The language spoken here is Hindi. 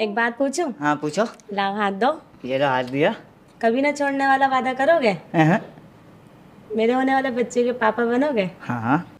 एक बात पूछूं? हाँ पूछो लाओ हाथ दो ये लो हाथ दिया कभी ना छोड़ने वाला वादा करोगे मेरे होने वाले बच्चे के पापा बनोगे हाँ, हाँ।